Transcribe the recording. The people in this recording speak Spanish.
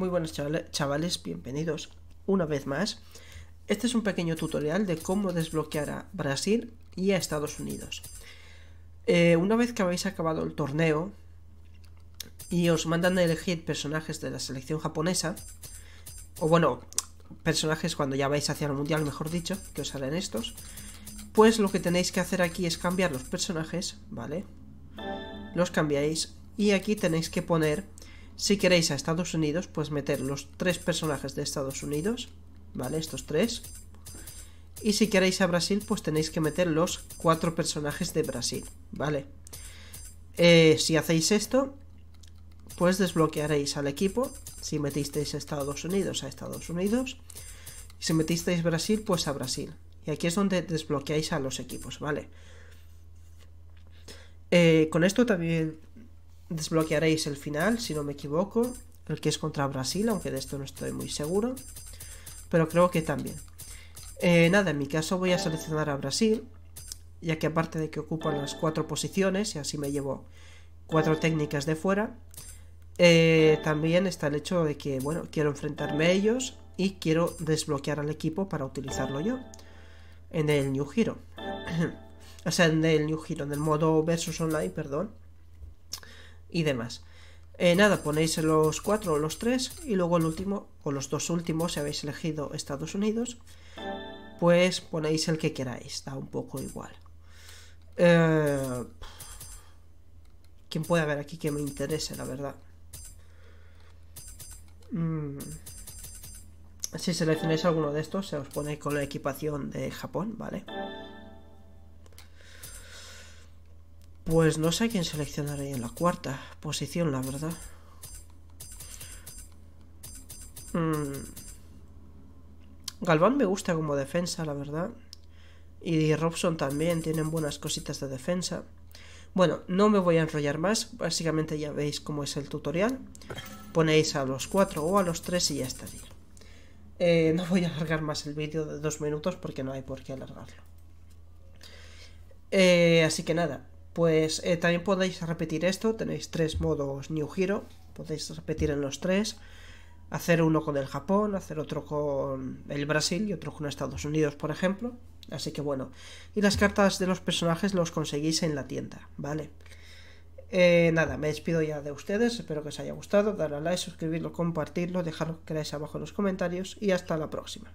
Muy buenas chavales, bienvenidos una vez más. Este es un pequeño tutorial de cómo desbloquear a Brasil y a Estados Unidos. Eh, una vez que habéis acabado el torneo y os mandan a elegir personajes de la selección japonesa, o bueno, personajes cuando ya vais hacia el mundial, mejor dicho, que os salen estos, pues lo que tenéis que hacer aquí es cambiar los personajes, ¿vale? Los cambiáis y aquí tenéis que poner si queréis a Estados Unidos, pues meter los tres personajes de Estados Unidos, ¿vale? Estos tres. Y si queréis a Brasil, pues tenéis que meter los cuatro personajes de Brasil, ¿vale? Eh, si hacéis esto, pues desbloquearéis al equipo. Si metisteis a Estados Unidos, a Estados Unidos. Y si metisteis Brasil, pues a Brasil. Y aquí es donde desbloqueáis a los equipos, ¿vale? Eh, con esto también Desbloquearéis el final, si no me equivoco, el que es contra Brasil, aunque de esto no estoy muy seguro, pero creo que también. Eh, nada, en mi caso voy a seleccionar a Brasil, ya que aparte de que ocupan las cuatro posiciones, y así me llevo cuatro técnicas de fuera, eh, también está el hecho de que, bueno, quiero enfrentarme a ellos y quiero desbloquear al equipo para utilizarlo yo en el New Hero. o sea, en el New Hero, en el modo versus online, perdón y demás. Eh, nada, ponéis los cuatro o los tres y luego el último, o los dos últimos, si habéis elegido Estados Unidos, pues ponéis el que queráis, da un poco igual. Eh, ¿Quién puede haber aquí que me interese, la verdad? Mm. Si seleccionáis alguno de estos, se os pone con la equipación de Japón, ¿vale? vale Pues no sé a quién seleccionar en la cuarta posición, la verdad. Mm. Galván me gusta como defensa, la verdad. Y Robson también, tienen buenas cositas de defensa. Bueno, no me voy a enrollar más, básicamente ya veis cómo es el tutorial. Ponéis a los cuatro o a los tres y ya está. Eh, no voy a alargar más el vídeo de dos minutos porque no hay por qué alargarlo. Eh, así que nada, pues eh, también podéis repetir esto, tenéis tres modos New Hero, podéis repetir en los tres, hacer uno con el Japón, hacer otro con el Brasil y otro con Estados Unidos, por ejemplo. Así que bueno, y las cartas de los personajes los conseguís en la tienda, ¿vale? Eh, nada, me despido ya de ustedes, espero que os haya gustado, darle a like, suscribirlo, compartirlo, lo que queráis abajo en los comentarios y hasta la próxima.